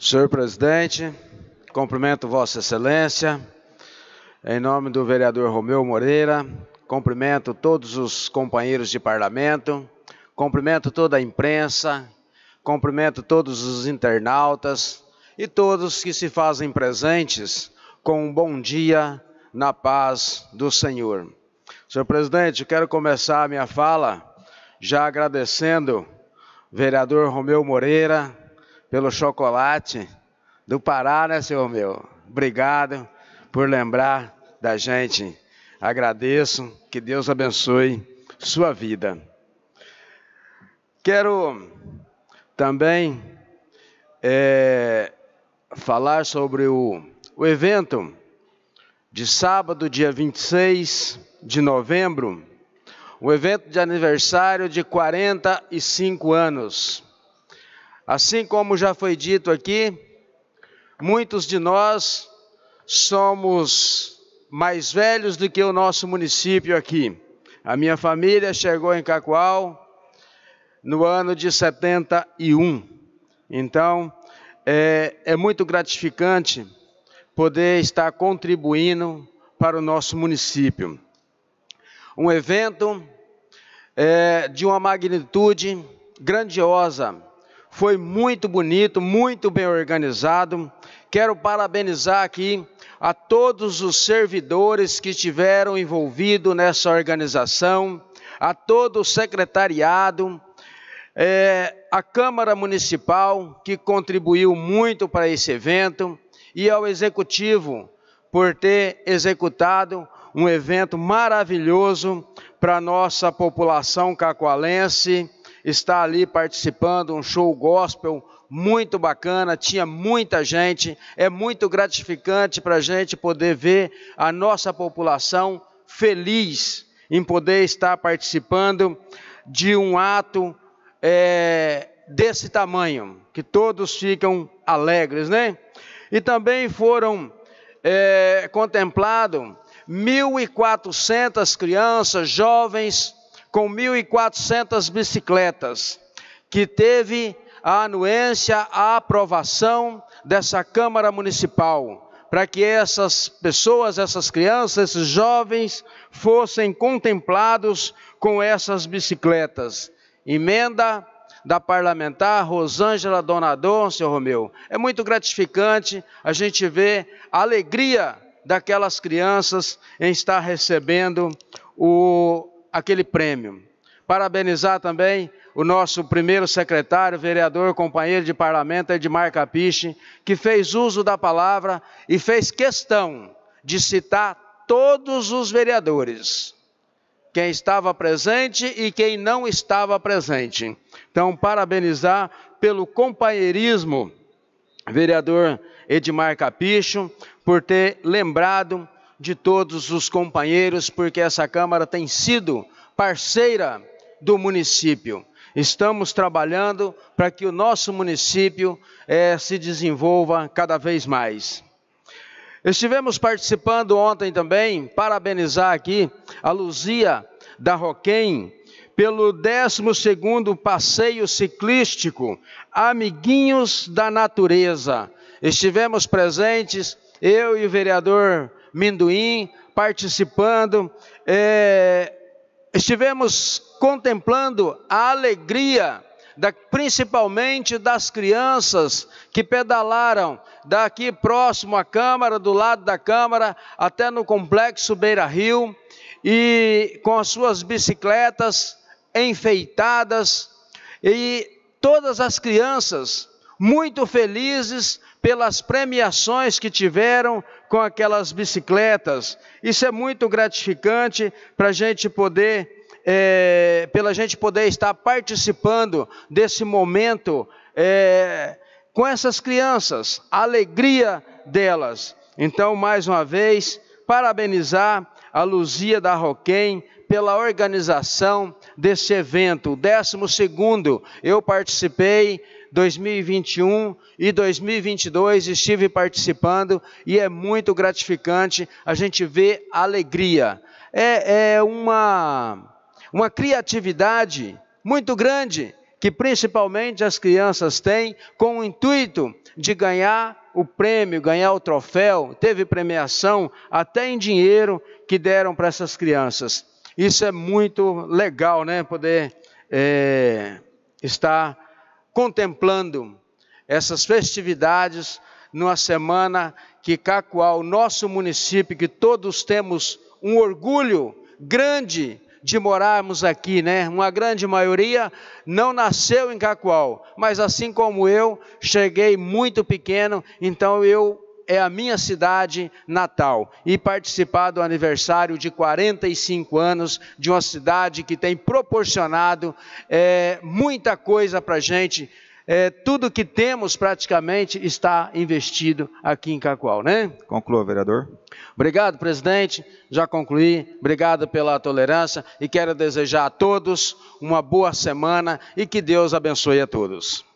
Senhor presidente, cumprimento Vossa Excelência, em nome do vereador Romeu Moreira, cumprimento todos os companheiros de parlamento, cumprimento toda a imprensa, cumprimento todos os internautas e todos que se fazem presentes com um bom dia na paz do Senhor. Senhor presidente, quero começar a minha fala já agradecendo vereador Romeu Moreira pelo chocolate do Pará, né, senhor meu? Obrigado por lembrar da gente. Agradeço, que Deus abençoe sua vida. Quero também é, falar sobre o, o evento de sábado, dia 26 de novembro, o evento de aniversário de 45 anos Assim como já foi dito aqui, muitos de nós somos mais velhos do que o nosso município aqui. A minha família chegou em Cacoal no ano de 71. Então, é, é muito gratificante poder estar contribuindo para o nosso município. Um evento é, de uma magnitude grandiosa foi muito bonito, muito bem organizado. Quero parabenizar aqui a todos os servidores que estiveram envolvidos nessa organização, a todo o secretariado, é, a Câmara Municipal, que contribuiu muito para esse evento, e ao Executivo, por ter executado um evento maravilhoso para a nossa população cacoalense está ali participando, um show gospel muito bacana, tinha muita gente, é muito gratificante para a gente poder ver a nossa população feliz em poder estar participando de um ato é, desse tamanho, que todos ficam alegres, né? E também foram é, contemplados 1.400 crianças, jovens, com 1.400 bicicletas, que teve a anuência, a aprovação dessa Câmara Municipal, para que essas pessoas, essas crianças, esses jovens fossem contemplados com essas bicicletas. Emenda da parlamentar Rosângela Donador, senhor Romeu. É muito gratificante a gente ver a alegria daquelas crianças em estar recebendo o, aquele prêmio. Parabenizar também o nosso primeiro secretário, vereador, companheiro de parlamento, Edmar Capiche, que fez uso da palavra e fez questão de citar todos os vereadores, quem estava presente e quem não estava presente. Então, parabenizar pelo companheirismo, vereador Edmar Capicho, por ter lembrado de todos os companheiros, porque essa Câmara tem sido parceira do município. Estamos trabalhando para que o nosso município eh, se desenvolva cada vez mais. Estivemos participando ontem também, parabenizar aqui a Luzia da Roquem, pelo 12º Passeio Ciclístico Amiguinhos da Natureza. Estivemos presentes, eu e o vereador Minduim, participando. É, estivemos contemplando a alegria, da, principalmente das crianças que pedalaram daqui próximo à Câmara, do lado da Câmara, até no Complexo Beira Rio, e com as suas bicicletas enfeitadas, e todas as crianças muito felizes pelas premiações que tiveram com aquelas bicicletas. Isso é muito gratificante para a gente poder. É, pela gente poder estar participando desse momento é, com essas crianças, a alegria delas. Então, mais uma vez, parabenizar a Luzia da Roquem pela organização desse evento. O 12 eu participei 2021 e 2022 estive participando e é muito gratificante. A gente ver alegria. É, é uma, uma criatividade muito grande que principalmente as crianças têm com o intuito de ganhar o prêmio, ganhar o troféu. Teve premiação até em dinheiro que deram para essas crianças. Isso é muito legal, né? Poder é, estar contemplando essas festividades numa semana que Cacoal, nosso município, que todos temos um orgulho grande de morarmos aqui, né? Uma grande maioria não nasceu em Cacoal, mas assim como eu, cheguei muito pequeno, então eu é a minha cidade natal e participar do aniversário de 45 anos de uma cidade que tem proporcionado é, muita coisa para a gente. É, tudo que temos praticamente está investido aqui em Cacoal, né? Conclua, vereador. Obrigado, presidente. Já concluí. Obrigado pela tolerância e quero desejar a todos uma boa semana e que Deus abençoe a todos.